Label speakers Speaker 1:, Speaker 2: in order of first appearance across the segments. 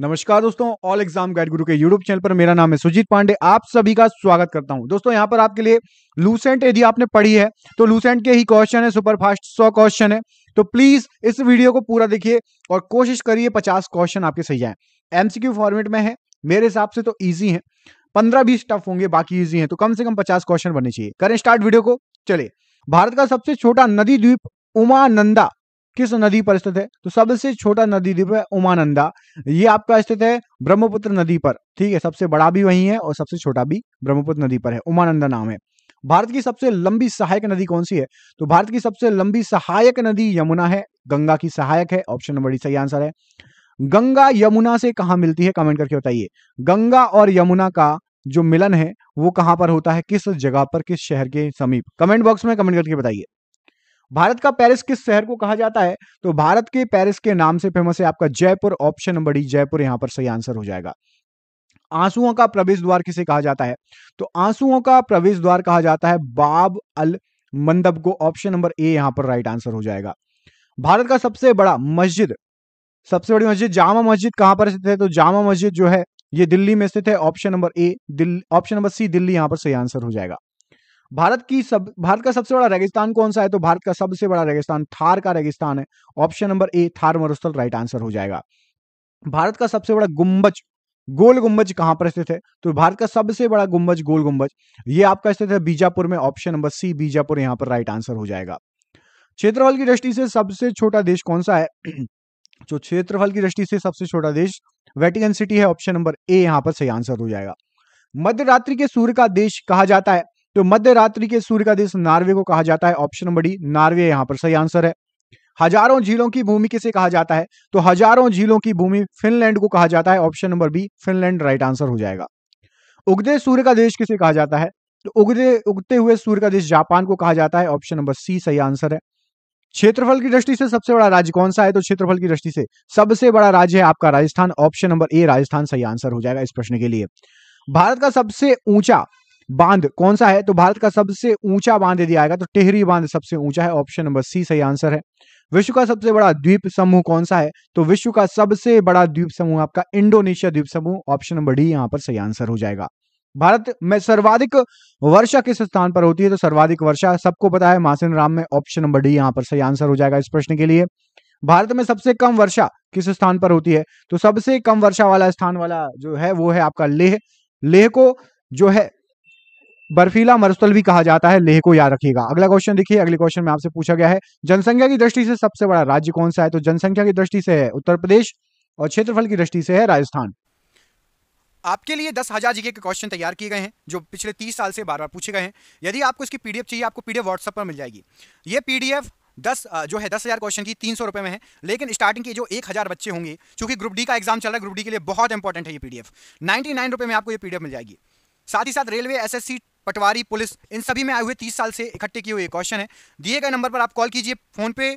Speaker 1: नमस्कार दोस्तों all exam guide गुरु के यूट्यूब चैनल पर मेरा नाम है सुजीत पांडे आप सभी का स्वागत करता हूं दोस्तों यहां पर आपके लिए लूसेंट यदि आपने पढ़ी है तो लूसेंट के ही क्वेश्चन है सुपर फास्ट सौ क्वेश्चन है तो प्लीज इस वीडियो को पूरा देखिए और कोशिश करिए पचास क्वेश्चन आपके सही आए एमसीक्यू फॉर्मेट में है मेरे हिसाब से तो ईजी है पंद्रह बीस टफ होंगे बाकी ईजी है तो कम से कम पचास क्वेश्चन बनने चाहिए करें स्टार्ट वीडियो को चले भारत का सबसे छोटा नदी द्वीप उमानंदा किस नदी पर स्थित है तो सबसे छोटा नदी द्वीप है उमानंदा ये आपका स्थित है ब्रह्मपुत्र नदी पर ठीक है सबसे बड़ा भी वही है और सबसे छोटा भी ब्रह्मपुत्र नदी पर है उमानंदा नाम है भारत की सबसे लंबी सहायक नदी कौन सी है तो भारत की सबसे लंबी सहायक नदी यमुना है गंगा की सहायक है ऑप्शन नंबर डी सही आंसर है गंगा यमुना से कहा मिलती है कमेंट करके बताइए गंगा और यमुना का जो मिलन है वो कहां पर होता है किस जगह पर किस शहर के समीप कमेंट बॉक्स में कमेंट करके बताइए भारत का पेरिस किस शहर को कहा जाता है तो भारत के पेरिस के नाम से फेमस है आपका Jaipur option number D Jaipur यहाँ पर सही आंसर हो जाएगा आंसुओं का प्रवेश द्वार किसे कहा जाता है तो आंसुओं का प्रवेश द्वार कहा जाता है बाब अल मंदब को ऑप्शन नंबर ए यहाँ पर राइट आंसर हो जाएगा भारत का सबसे बड़ा मस्जिद सबसे बड़ी मस्जिद जामा मस्जिद कहां पर स्थित है तो जामा मस्जिद जो है ये दिल्ली में स्थित है option number A option number C Delhi यहां पर सही आंसर हो जाएगा भारत की सब भारत का सबसे बड़ा रेगिस्तान कौन सा है तो भारत का सबसे बड़ा रेगिस्तान थार का रेगिस्तान है ऑप्शन नंबर ए थार मरुस्थल राइट आंसर हो जाएगा भारत का सबसे बड़ा गुम्बज गोल गुम्बज कहां पर स्थित है तो भारत का सबसे बड़ा गुम्बज गोल गुम्बज ये आपका स्थित है बीजापुर में ऑप्शन नंबर सी बीजापुर यहां पर राइट आंसर हो जाएगा क्षेत्रफल की दृष्टि से सबसे छोटा देश कौन सा है जो तो क्षेत्रफल की दृष्टि से सबसे छोटा देश वेटिकन सिटी है ऑप्शन नंबर ए यहां पर सही आंसर हो जाएगा मध्य रात्रि के सूर्य का देश कहा जाता है तो मध्य रात्रि के सूर्य का देश नार्वे को कहा जाता है ऑप्शन नंबर डी नॉर्वे यहां पर सही आंसर है हजारों झीलों की भूमि किसे कहा जाता है तो हजारों झीलों की भूमि फिनलैंड को कहा जाता है option number B Finland right answer हो जाएगा उगते सूर्य का देश किसे कहा जाता है तो उगते उगते हुए सूर्य का देश जापान को कहा जाता है ऑप्शन नंबर सी सही आंसर है क्षेत्रफल की दृष्टि से सबसे बड़ा राज्य कौन सा है तो क्षेत्रफल की दृष्टि से सबसे बड़ा राज्य है आपका Rajasthan option number A Rajasthan सही आंसर हो जाएगा इस प्रश्न के लिए भारत का सबसे ऊंचा बांध कौन सा है तो भारत का सबसे ऊंचा बांध यदि आएगा तो टेहरी बांध सबसे ऊंचा है ऑप्शन नंबर सी सही आंसर है विश्व का सबसे बड़ा द्वीप समूह कौन सा है तो विश्व का सबसे बड़ा द्वीप समूह आपका इंडोनेशिया द्वीप समूह ऑप्शन नंबर डी यहां पर सही आंसर हो जाएगा भारत में सर्वाधिक वर्षा किस स्थान पर होती है तो सर्वाधिक वर्षा सबको पता है मासिन राम में ऑप्शन नंबर डी यहां पर सही आंसर हो जाएगा इस प्रश्न के लिए भारत में सबसे कम वर्षा किस स्थान पर होती है तो सबसे कम वर्षा वाला स्थान वाला जो है वो है आपका लेह लेह को जो है बर्फीला मरुस्थल भी कहा जाता है लेह को याद रखिएगा अगला क्वेश्चन देखिए अगले क्वेश्चन में आपसे पूछा गया है जनसंख्या की दृष्टि से सबसे बड़ा राज्य कौन सा है तो जनसंख्या की दृष्टि से है उत्तर प्रदेश और क्षेत्रफल की दृष्टि से है राजस्थान आपके लिए दस हज़ार जीके के क्वेश्चन तैयार किए गए हैं जो पिछले तीस साल से बार बार पूछे गए हैं यदि आपको इसकी पीडीएफ चाहिए आपको पीडीएफ व्हाट्सएप पर मिल जाएगी ये पीडीएफ दस जो है दस हज़ार क्वेश्चन की तीन सौ रुपये में है लेकिन स्टार्टिंग के जो एक हज़ार बच्चे होंगे क्योंकि ग्रुप डी का एग्जाम चल रहा है ग्रुप डी के लिए बहुत इंपॉर्टेंट है ये पीडीएफ नाइन्टी नाइन रुपये में आपको ये पीडीएफ मिल जाएगी साथ ही साथ रेलवे एसएससी पटवारी पुलिस इन सभी में आए हुए तीस साल से इकट्ठे किए हुए क्वेश्चन है दिए गए नंबर पर आप कॉल कीजिए फोन पे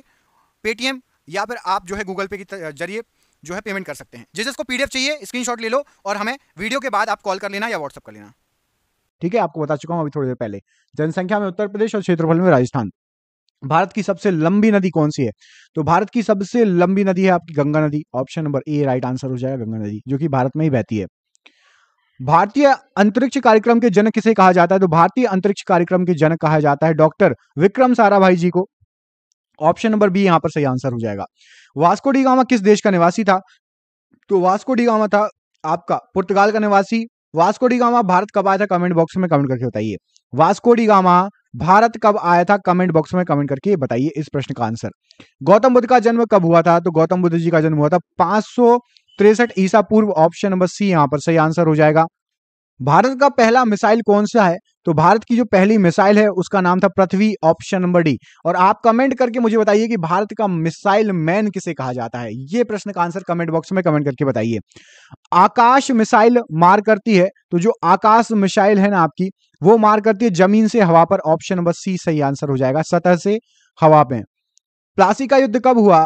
Speaker 1: पेटीएम या फिर आप जो है गूगल पे के जरिए जो है पेमेंट कर सकते हैं जिस जिसको पीडीएफ चाहिए स्क्रीनशॉट ले लो और हमें वीडियो के बाद आप कॉल कर लेना या व्हाट्सअप कर लेना ठीक है आपको बता चुका हूँ अभी थोड़ी देर पहले जनसंख्या में उत्तर प्रदेश और क्षेत्रफल में राजस्थान भारत की सबसे लंबी नदी कौन सी है तो भारत की सबसे लंबी नदी है आपकी गंगा नदी option number A right answer हो जाएगा गंगा नदी जो कि भारत में ही बहती है भारतीय अंतरिक्ष कार्यक्रम के जनक किसे कहा जाता है तो भारतीय अंतरिक्ष कार्यक्रम के जनक कहा जाता है डॉक्टर विक्रम साराभाई जी को ऑप्शन नंबर बी यहां पर सही आंसर हो जाएगा वास्को डिगामा किस देश का निवासी था तो वास्को डिगामा था आपका पुर्तगाल का निवासी वास्को डिगामा भारत कब आया था कमेंट बॉक्स में कमेंट करके बताइए वास्को डिगामा भारत कब आया था कमेंट बॉक्स में कमेंट करके बताइए इस प्रश्न का आंसर गौतम बुद्ध का जन्म कब हुआ था तो गौतम बुद्ध जी का जन्म हुआ था पांच तिरसठ ईसा पूर्व ऑप्शन नंबर सी यहां पर सही आंसर हो जाएगा भारत का पहला मिसाइल कौन सा है तो भारत की जो पहली मिसाइल है उसका नाम था पृथ्वी ऑप्शन नंबर डी और आप कमेंट करके मुझे बताइए कि भारत का मिसाइल मैन किसे कहा जाता है ये प्रश्न का आंसर कमेंट बॉक्स में कमेंट करके बताइए आकाश मिसाइल मार करती है तो जो आकाश मिसाइल है ना आपकी वो मार करती है जमीन से हवा पर ऑप्शन नंबर सी सही आंसर हो जाएगा सतह से हवा पे प्लासी का युद्ध कब हुआ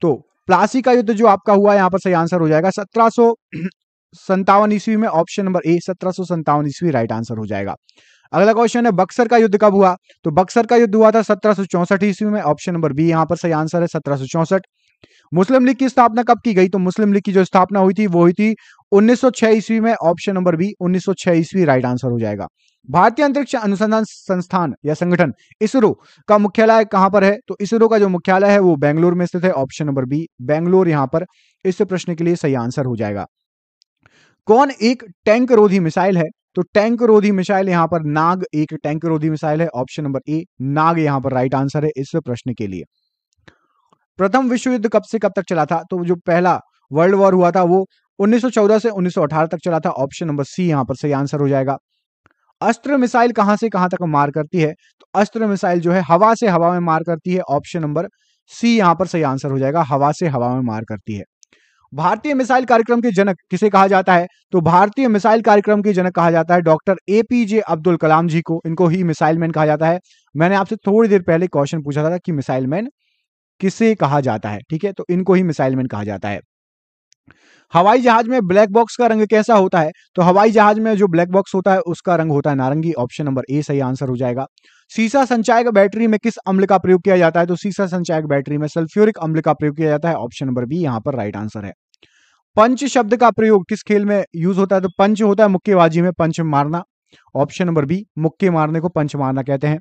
Speaker 1: तो प्लासी का युद्ध जो आपका हुआ यहाँ पर सही आंसर हो जाएगा सत्रह संतावन ईस्वी में ऑप्शन नंबर ए सत्रह संतावन ईस्वी राइट आंसर हो जाएगा अगला क्वेश्चन है बक्सर का युद्ध कब हुआ तो बक्सर का युद्ध हुआ था सत्रह ईस्वी में ऑप्शन नंबर बी यहाँ पर सही आंसर है सत्रह मुस्लिम लीग की स्थापना कब की गई तो मुस्लिम लीग की जो स्थापना हुई थी वो हुई थी 1906 ईस्वी में ऑप्शन नंबर बी 1906 ईस्वी राइट आंसर हो जाएगा भारतीय अंतरिक्ष अनुसंधान संस्थान या संगठन इसरो का मुख्यालय कहां पर है तो इसरो का जो मुख्यालय है वो बेंगलोर में स्थित है ऑप्शन नंबर बी बेंगलोर यहां पर इस प्रश्न के लिए सही आंसर हो जाएगा कौन एक टैंक रोधी मिसाइल है तो टैंक रोधी मिसाइल यहां पर नाग एक टैंक रोधी मिसाइल है ऑप्शन नंबर ए नाग यहां पर राइट आंसर है इस प्रश्न के लिए प्रथम विश्व युद्ध कब से कब तक चला था तो जो पहला वर्ल्ड वॉर हुआ था वो 1914 से 1918 तक चला था ऑप्शन नंबर सी यहां पर सही आंसर हो जाएगा अस्त्र मिसाइल कहां से कहां तक मार करती है तो अस्त्र मिसाइल जो है हवा से हवा में मार करती है ऑप्शन नंबर सी यहां पर सही आंसर हो जाएगा हवा से हवा में मार करती है भारतीय मिसाइल कार्यक्रम के जनक किसे कहा जाता है तो भारतीय मिसाइल कार्यक्रम के जनक कहा जाता है डॉक्टर एपीजे अब्दुल कलाम जी को इनको ही मिसाइल मैन कहा जाता है मैंने आपसे थोड़ी देर पहले क्वेश्चन पूछा था कि मिसाइल मैन किसे कहा जाता है ठीक है तो इनको ही मिसाइल मैन कहा जाता है हवाई जहाज में ब्लैक बॉक्स का रंग कैसा होता है तो हवाई जहाज में जो ब्लैक बॉक्स होता है उसका रंग होता है नारंगी ऑप्शन नंबर ए सही आंसर हो जाएगा सीसा संचायक बैटरी में किस अम्ल का प्रयोग किया जाता है तो सीसा संचायक बैटरी में सल्फ्यूरिक अम्ल का प्रयोग किया जाता है ऑप्शन नंबर बी यहाँ पर राइट आंसर है पंच शब्द का प्रयोग किस खेल में यूज होता है तो पंच होता है मुक्केबाजी में पंच मारना ऑप्शन नंबर बी मुक्के मारने को पंच मारना कहते हैं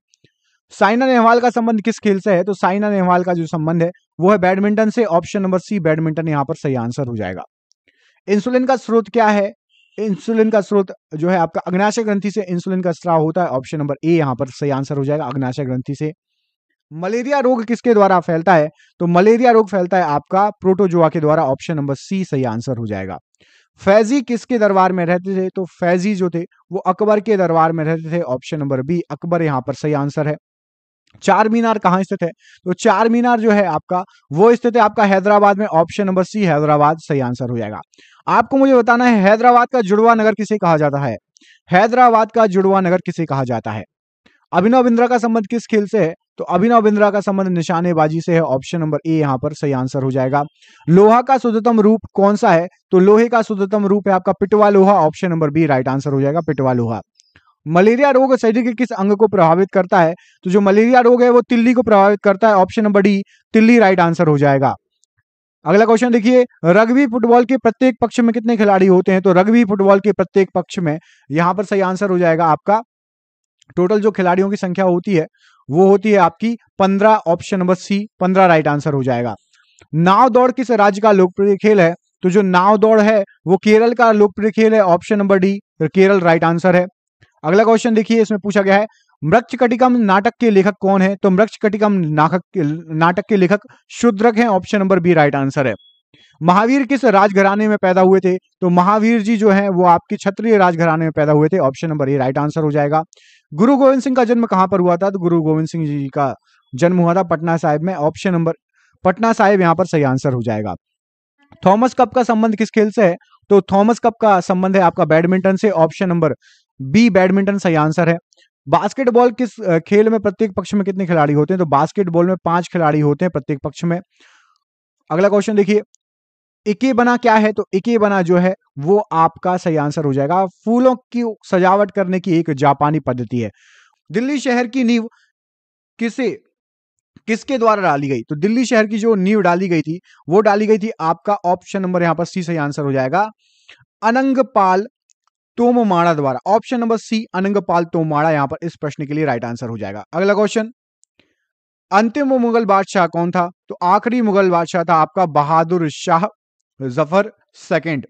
Speaker 1: साइना नेहवाल का संबंध किस खेल से है तो साइना नेहवाल का जो संबंध है वो है बैडमिंटन से ऑप्शन नंबर सी बैडमिंटन यहाँ पर सही आंसर हो जाएगा इंसुलिन का स्रोत क्या है इंसुलिन का स्रोत जो है आपका अग्नाशय ग्रंथि से इंसुलिन का स्त्राव होता है ऑप्शन नंबर ए यहां पर सही आंसर हो जाएगा अग्नाशय ग्रंथि से मलेरिया रोग किसके द्वारा फैलता है तो मलेरिया रोग फैलता है आपका प्रोटोजोआ के द्वारा ऑप्शन नंबर सी सही आंसर हो जाएगा फैजी किसके दरबार में रहते थे तो फैजी जो थे वो अकबर के दरबार में रहते थे ऑप्शन नंबर बी अकबर यहां पर सही आंसर है चार मीनार कहां स्थित है तो चार मीनार जो है आपका वो स्थित है आपका हैदराबाद में ऑप्शन नंबर सी हैदराबाद सही आंसर हो जाएगा आपको मुझे बताना है हैदराबाद का जुड़वा नगर किसे कहा जाता है हैदराबाद का जुड़वा नगर किसे कहा जाता है अभिनव बिंद्रा का संबंध किस खेल से है तो अभिनव बिंद्रा का संबंध निशानेबाजी से है ऑप्शन नंबर ए यहां पर सही आंसर हो जाएगा लोहा का शुद्धतम रूप कौन सा है तो लोहे का शुद्धतम रूप है आपका पिटवा लोहा option number B right answer हो जाएगा पिटवा लोहा मलेरिया रोग शरीर के किस अंग को प्रभावित करता है तो जो मलेरिया रोग है वो तिल्ली को प्रभावित करता है ऑप्शन नंबर डी तिल्ली राइट आंसर हो जाएगा अगला क्वेश्चन देखिए रग्बी फुटबॉल के प्रत्येक पक्ष में कितने खिलाड़ी होते हैं तो रग्बी फुटबॉल के प्रत्येक पक्ष में यहां पर सही आंसर हो जाएगा आपका टोटल जो खिलाड़ियों की संख्या होती है वो होती है आपकी पंद्रह ऑप्शन नंबर सी पंद्रह राइट आंसर हो जाएगा नाव दौड़ किस राज्य का लोकप्रिय खेल है तो जो नाव दौड़ है वो केरल का लोकप्रिय खेल है option number D Kerala right answer है अगला क्वेश्चन देखिए इसमें पूछा गया है मृक्ष कटिकम नाटक के लेखक कौन है तो मृक्ष कटिकम नाटक के लेखक शुद्रक हैं option number B right answer है महावीर किस राजघराने में पैदा हुए थे तो महावीर जी जो है वो आपके क्षत्रिय राजघराने में पैदा हुए थे option number A right answer हो जाएगा गुरु गोविंद सिंह का जन्म कहां पर हुआ था तो गुरु गोविंद सिंह जी का जन्म हुआ था पटना साहिब में ऑप्शन नंबर पटना साहिब यहां पर सही आंसर हो जाएगा थॉमस कप का संबंध किस खेल से है तो थॉमस कप का संबंध है आपका बैडमिंटन से ऑप्शन नंबर बी बैडमिंटन सही आंसर है बास्केटबॉल किस खेल में प्रत्येक पक्ष में कितने खिलाड़ी होते हैं तो बास्केटबॉल में पांच खिलाड़ी होते हैं प्रत्येक पक्ष में अगला क्वेश्चन देखिए इके बना क्या है तो इके बना जो है वो आपका सही आंसर हो जाएगा फूलों की सजावट करने की एक जापानी पद्धति है दिल्ली शहर की नींव किसे किसके द्वारा डाली गई तो दिल्ली शहर की जो नींव डाली गई थी वो डाली गई थी आपका ऑप्शन नंबर यहां पर सी सही आंसर हो जाएगा अनंगपाल तोमोमाड़ा द्वारा option number C Anangpal Tomar यहां पर इस प्रश्न के लिए राइट आंसर हो जाएगा अगला क्वेश्चन अंतिम मुगल बादशाह कौन था तो आखिरी मुगल बादशाह था आपका बहादुर शाह जफर सेकंड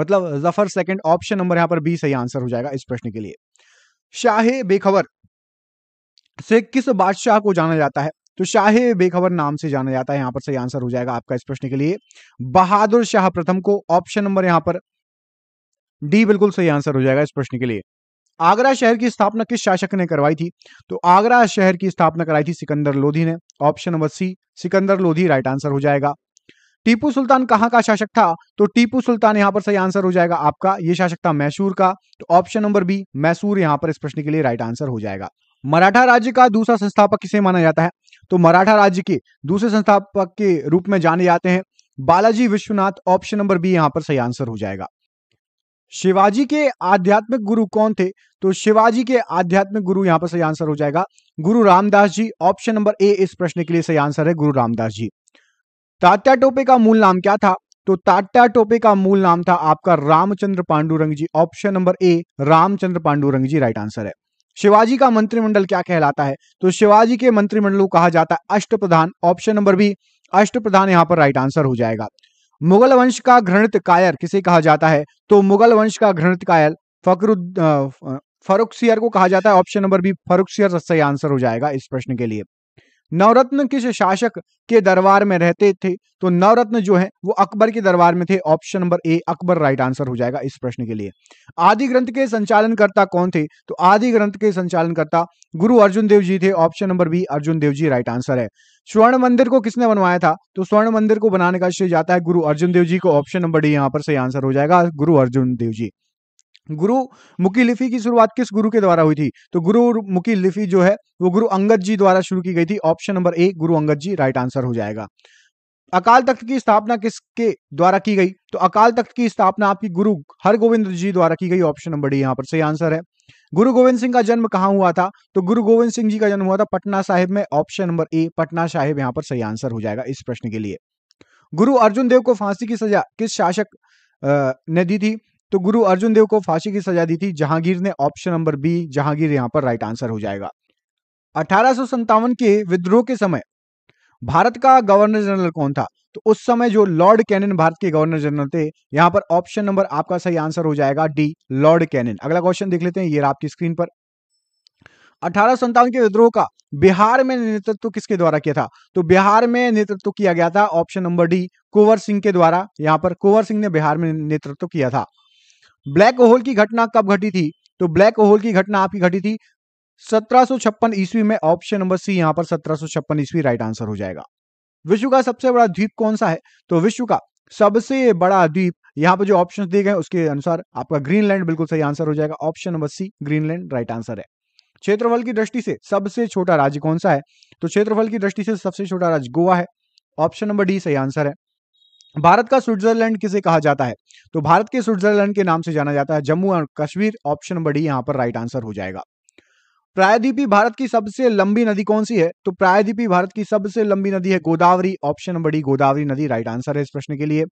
Speaker 1: मतलब जफर सेकंड ऑप्शन नंबर यहां पर बी सही आंसर हो जाएगा इस प्रश्न के लिए शाहे बेखबर से किस बादशाह को जाना जाता है तो शाहे बेखबर नाम से जाना जाता है यहां पर सही आंसर हो जाएगा आपका इस प्रश्न के लिए बहादुर शाह प्रथम को ऑप्शन नंबर यहां पर डी बिल्कुल सही आंसर हो जाएगा इस प्रश्न के लिए आगरा शहर की स्थापना किस शासक ने करवाई थी तो आगरा शहर की स्थापना कराई थी सिकंदर लोधी ने option number C Sikandar Lodi right answer हो जाएगा टीपू सुल्तान कहां का शासक था तो टीपू सुल्तान यहां पर सही आंसर हो जाएगा आपका ये शासक था मैसूर का तो ऑप्शन नंबर बी मैसूर यहां पर इस प्रश्न के लिए राइट आंसर हो जाएगा मराठा राज्य का दूसरा संस्थापक किसे माना जाता है तो मराठा राज्य के दूसरे संस्थापक के रूप में जाने जाते हैं Balaji Vishwanath option number B यहाँ पर सही आंसर हो जाएगा शिवाजी के आध्यात्मिक गुरु कौन थे तो शिवाजी के आध्यात्मिक गुरु यहां पर सही आंसर हो जाएगा Guru Ramdas ji option number A इस प्रश्न के लिए सही आंसर है गुरु रामदास जी तात्या टोपे का मूल नाम क्या था तो तात्या टोपे का मूल नाम था आपका Ramchandra Pandurang ji option number A Ramchandra Pandurang ji right answer है शिवाजी का मंत्रिमंडल क्या कहलाता है तो शिवाजी के मंत्रिमंडल को कहा जाता है अष्ट प्रधान ऑप्शन नंबर बी अष्ट प्रधान यहां पर राइट आंसर हो जाएगा मुगल वंश का घृणित कायर किसे कहा जाता है तो मुगल वंश का घृणित कायर फकर फरुख सियर को कहा जाता है ऑप्शन नंबर बी फरुख सही आंसर हो जाएगा इस प्रश्न के लिए नवरत्न किस शासक के दरबार में रहते थे तो नवरत्न जो है वो अकबर के दरबार में थे option number A Akbar right answer हो जाएगा इस प्रश्न के लिए आदि ग्रंथ के संचालनकर्ता कौन थे तो आदि ग्रंथ के संचालनकर्ता गुरु अर्जुन देव जी थे option number B Arjun Dev ji right answer है स्वर्ण मंदिर को किसने बनवाया था तो स्वर्ण मंदिर को बनाने का श्रेय जाता है गुरु अर्जुन देव जी को ऑप्शन नंबर डी यहाँ पर सही आंसर हो जाएगा गुरु अर्जुन देव जी गुरु मुखी लिपि की शुरुआत किस गुरु के द्वारा हुई थी तो गुरु मुखी लिपि जो है वो गुरु अंगद जी द्वारा शुरू की गई थी ऑप्शन नंबर ए गुरु अंगद जी राइट आंसर हो जाएगा अकाल तख्त की स्थापना किसके द्वारा की गई तो अकाल तख्त की स्थापना आपकी गुरु हरगोविंद जी द्वारा की गई ऑप्शन नंबर डी यहाँ पर सही आंसर है गुरु गोविंद सिंह का जन्म कहाँ हुआ था तो गुरु गोविंद सिंह जी का जन्म हुआ था पटना साहिब में option number A Patna Sahib यहाँ पर सही आंसर हो जाएगा इस प्रश्न के लिए गुरु अर्जुन देव को फांसी की सजा किस शासक ने दी थी तो गुरु अर्जुन देव को फांसी की सजा दी थी जहांगीर ने ऑप्शन नंबर बी जहांगीर यहां पर राइट आंसर हो जाएगा अठारह के विद्रोह के समय भारत का गवर्नर जनरल कौन था तो उस समय जो लॉर्ड कैनन भारत के गवर्नर जनरल थे यहां पर ऑप्शन नंबर आपका सही आंसर हो जाएगा डी लॉर्ड कैनन अगला क्वेश्चन देख लेते हैं ये आपकी स्क्रीन पर अठारह के विद्रोह का बिहार में नेतृत्व किसके द्वारा किया था तो बिहार में नेतृत्व किया गया था option number D Kunwar Singh के द्वारा यहां पर कुंवर सिंह ने बिहार में नेतृत्व किया था ब्लैक होल की घटना कब घटी थी तो ब्लैक होल की घटना आपकी घटी थी सत्रह ईस्वी में ऑप्शन नंबर सी यहां पर सत्रह ईस्वी राइट आंसर हो जाएगा विश्व का सबसे बड़ा द्वीप कौन सा है तो विश्व का सबसे बड़ा द्वीप यहां पर जो ऑप्शन दिए गए उसके अनुसार आपका ग्रीनलैंड बिल्कुल सही आंसर हो जाएगा option number C Greenland right answer है क्षेत्रफल की दृष्टि से सबसे छोटा राज्य कौन सा है तो क्षेत्रफल की दृष्टि से सबसे छोटा राज्य गोवा है ऑप्शन नंबर डी सही आंसर है भारत का स्विट्जरलैंड किसे कहा जाता है तो भारत के स्विट्जरलैंड के नाम से जाना जाता है जम्मू और कश्मीर ऑप्शन नंबर डी पर राइट आंसर हो जाएगा प्रायद्वीपी भारत की सबसे लंबी नदी कौन सी है तो प्रायद्वीपी भारत की सबसे लंबी नदी है Godavari option number D Godavari नदी राइट आंसर है इस प्रश्न के लिए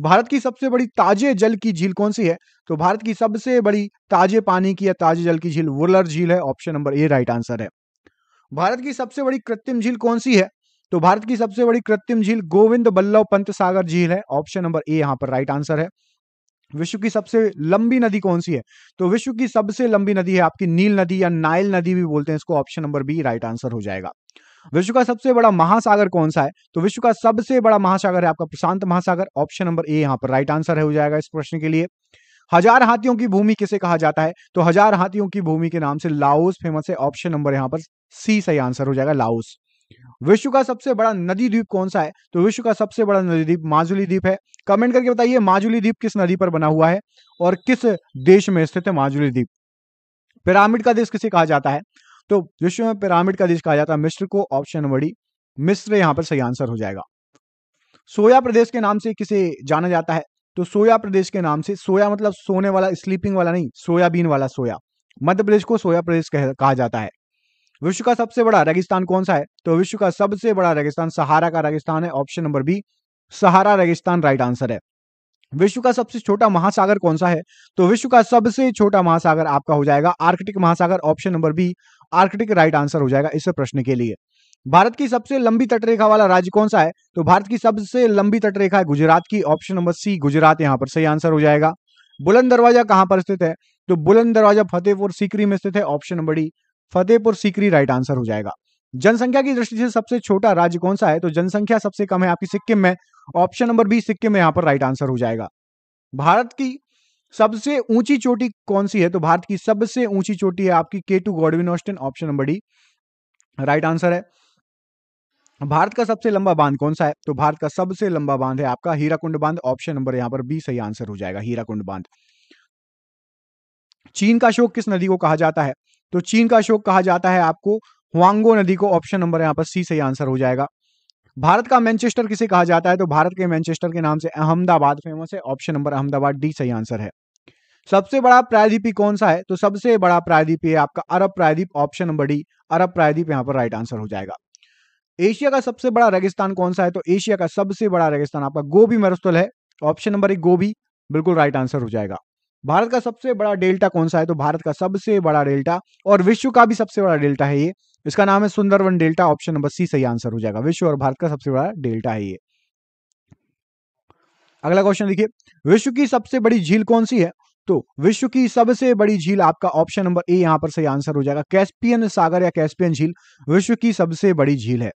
Speaker 1: भारत की सबसे बड़ी ताजे जल की झील कौन सी है तो भारत की सबसे बड़ी ताजे पानी की या ताजे जल की झील वुलर झील है option number A right answer है भारत की सबसे बड़ी कृत्रिम झील कौन सी है तो भारत की सबसे बड़ी कृत्रिम झील गोविंद बल्लभ पंत सागर झील है ऑप्शन नंबर ए यहाँ पर राइट आंसर है विश्व की सबसे लंबी नदी कौन सी है तो विश्व की सबसे लंबी नदी है आपकी नील नदी या नाइल नदी भी बोलते हैं इसको option number B right answer हो जाएगा विश्व का सबसे बड़ा महासागर कौन सा है तो विश्व का सबसे बड़ा महासागर है आपका प्रशांत महासागर ऑप्शन नंबर ए यहाँ पर राइट आंसर है हो जाएगा इस प्रश्न के लिए हजार हाथियों की भूमि किसे कहा जाता है तो हजार हाथियों की भूमि के नाम से लाओस फेमस है ऑप्शन नंबर यहाँ पर सी सही आंसर हो जाएगा लाओस विश्व का सबसे बड़ा नदी द्वीप कौन सा है तो विश्व का सबसे बड़ा नदी द्वीप माजुली द्वीप है कमेंट करके बताइए माजुली द्वीप किस नदी पर बना हुआ है और किस देश में स्थित है माजुली द्वीप पिरामिड का देश किसे कहा जाता है तो विश्व में पिरामिड का देश कहा जाता है मिस्र को ऑप्शन नंबर डी मिस्र यहाँ पर सही आंसर हो जाएगा सोया प्रदेश के नाम से किसे जाना जाता है तो सोया प्रदेश के नाम से सोया मतलब सोने वाला स्लीपिंग वाला नहीं सोयाबीन वाला सोया मध्य प्रदेश को सोया प्रदेश कहा जाता है विश्व का सबसे बड़ा रेगिस्तान कौन सा है तो विश्व का सबसे बड़ा रेगिस्तान सहारा का रेगिस्तान है ऑप्शन नंबर बी सहारा रेगिस्तान राइट आंसर है विश्व का सबसे छोटा महासागर कौन सा है तो विश्व का सबसे छोटा महासागर आपका हो जाएगा आर्कटिक महासागर option number B Arctic right answer हो जाएगा इस प्रश्न के लिए भारत की सबसे लंबी तटरेखा वाला राज्य कौन सा है तो भारत की सबसे लंबी तटरेखा है गुजरात की ऑप्शन नंबर सी गुजरात यहाँ पर सही आंसर हो जाएगा बुलंद दरवाजा कहाँ पर स्थित है तो बुलंद दरवाजा फतेहपुर सीकरी में स्थित है option number D Fatehpur Sikri right answer हो जाएगा जनसंख्या की दृष्टि से सबसे छोटा राज्य कौन सा है तो जनसंख्या सबसे कम है आपकी सिक्किम में ऑप्शन नंबर बी सिक्किम में यहां पर राइट आंसर हो जाएगा भारत की सबसे ऊंची चोटी कौन सी है तो भारत की सबसे ऊंची चोटी है आपकी K two Godwin Austen option number D right answer है भारत का सबसे लंबा बांध कौन सा है तो भारत का सबसे लंबा बांध है आपका हीराकुंड बांध ऑप्शन नंबर यहां पर बी सही आंसर हो जाएगा हीराकुंड बांध चीन का शोक किस नदी को कहा जाता है तो चीन का अशोक कहा जाता है आपको हुआंगो नदी को ऑप्शन नंबर यहाँ पर सी सही आंसर हो जाएगा भारत का मैनचेस्टर किसे कहा जाता है तो भारत के मैनचेस्टर के नाम से अहमदाबाद फेमस है ऑप्शन नंबर अहमदाबाद डी सही आंसर है सबसे बड़ा प्रायद्वीपी कौन सा है तो सबसे बड़ा प्रायद्वीप है आपका अरब प्रायद्वीप ऑप्शन नंबर डी अरब प्रायद्वीप यहाँ पर राइट आंसर हो जाएगा एशिया का सबसे बड़ा रेगिस्तान कौन सा है तो एशिया का सबसे बड़ा रेगिस्तान आपका गोभी मरुस्थल है ऑप्शन नंबर एक गोभी बिल्कुल राइट आंसर हो जाएगा भारत का सबसे बड़ा डेल्टा कौन सा है तो भारत का सबसे बड़ा डेल्टा और विश्व का भी सबसे बड़ा डेल्टा है ये इसका नाम है Sundarban delta option number C सही आंसर हो जाएगा विश्व और भारत का सबसे बड़ा डेल्टा है ये अगला क्वेश्चन देखिए विश्व की सबसे बड़ी झील कौन सी है तो विश्व की सबसे बड़ी झील आपका ऑप्शन नंबर ए यहां पर सही आंसर हो जाएगा कैस्पियन सागर या कैस्पियन झील विश्व की सबसे बड़ी झील है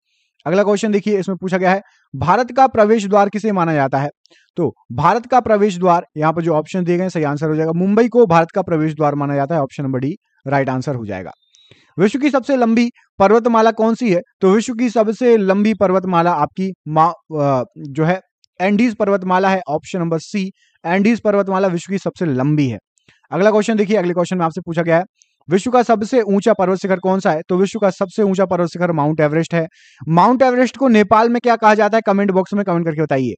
Speaker 1: अगला क्वेश्चन देखिए इसमें पूछा गया है भारत का प्रवेश द्वार किसे माना जाता है तो भारत का प्रवेश द्वार यहाँ पर जो ऑप्शन दिए गए सही आंसर हो जाएगा मुंबई को भारत का प्रवेश द्वार माना जाता है option number D right answer हो जाएगा विश्व की सबसे लंबी पर्वतमाला कौन सी है तो विश्व की सबसे लंबी पर्वतमाला आपकी मा जो है एंडीज पर्वतमाला है ऑप्शन नंबर सी एंडीज पर्वतमाला विश्व की सबसे लंबी है अगला क्वेश्चन देखिए अगले क्वेश्चन में आपसे पूछा गया है विश्व का सबसे ऊंचा पर्वत शिखर कौन सा है तो विश्व का सबसे ऊंचा पर्वत शिखर माउंट एवरेस्ट है माउंट एवरेस्ट को नेपाल में क्या कहा जाता है कमेंट बॉक्स में कमेंट करके बताइए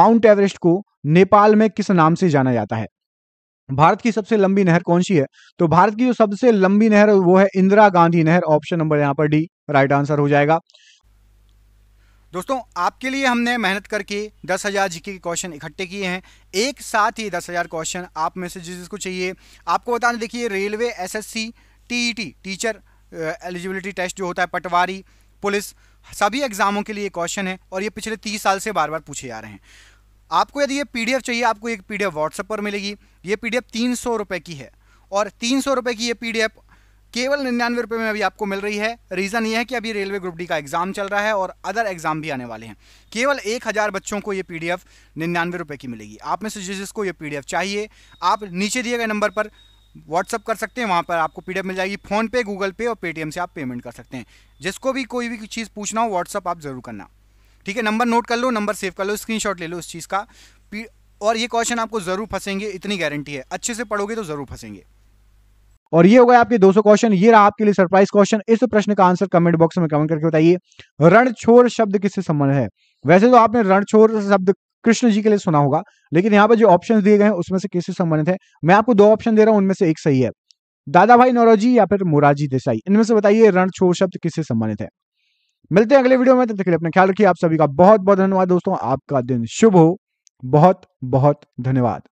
Speaker 1: माउंट एवरेस्ट को नेपाल में किस नाम से जाना जाता है भारत की सबसे लंबी नहर कौन सी है तो भारत की जो सबसे लंबी नहर वो है इंदिरा गांधी नहर ऑप्शन नंबर यहाँ पर डी राइट आंसर हो जाएगा दोस्तों आपके लिए हमने मेहनत करके दस हज़ार जी के क्वेश्चन इकट्ठे किए हैं एक साथ ही दस हज़ार क्वेश्चन आप में से जिसको चाहिए आपको बताने देखिए railway SSC TET teacher eligibility test जो होता है पटवारी पुलिस सभी एग्ज़ामों के लिए क्वेश्चन है और ये पिछले तीस साल से बार बार पूछे जा रहे हैं आपको यदि ये पी चाहिए आपको एक पी डी व्हाट्सएप पर मिलेगी ये पी तीन सौ की है और तीन सौ रुपये की ये पी केवल निन्यानवे रुपये में अभी आपको मिल रही है रीज़न ये है कि अभी रेलवे ग्रुप डी का एग्ज़ाम चल रहा है और अदर एग्ज़ाम भी आने वाले हैं केवल एक हज़ार बच्चों को ये पी डी एफ निन्यानवे रुपये की मिलेगी आप में से जिसको ये पी डी एफ चाहिए आप नीचे दिए गए नंबर पर व्हाट्सअप कर सकते हैं वहाँ पर आपको पी मिल जाएगी फोनपे गूगल पे और पेटीएम से आप पेमेंट कर सकते हैं जिसको भी कोई भी चीज़ पूछना हो व्हाट्सअप आप ज़रूर करना ठीक है नंबर नोट कर लो नंबर सेव कर लो स्क्रीन ले लो इस चीज़ का और ये क्वेश्चन आपको ज़रूर फंसेंगे इतनी गारंटी है अच्छे से पढ़ोगे तो ज़रूर फंसेंगे और ये हो गया आपके 200 क्वेश्चन ये रहा आपके लिए सरप्राइज क्वेश्चन इस प्रश्न का आंसर कमेंट बॉक्स में कमेंट करके बताइए रणछोर शब्द किससे संबंध है वैसे तो आपने रणछोर शब्द कृष्ण जी के लिए सुना होगा लेकिन यहाँ पर जो ऑप्शन दिए गए हैं उसमें से किससे संबंधित है मैं आपको दो ऑप्शन दे रहा हूँ उनमें से एक सही है दादा भाई नौरोजी या फिर मोराजी देसाई इनमें से बताइए रणछोर शब्द किससे संबंधित है मिलते हैं अगले वीडियो में तब तक अपना ख्याल रखिए आप सभी का बहुत बहुत धन्यवाद दोस्तों आपका दिन शुभ हो बहुत बहुत धन्यवाद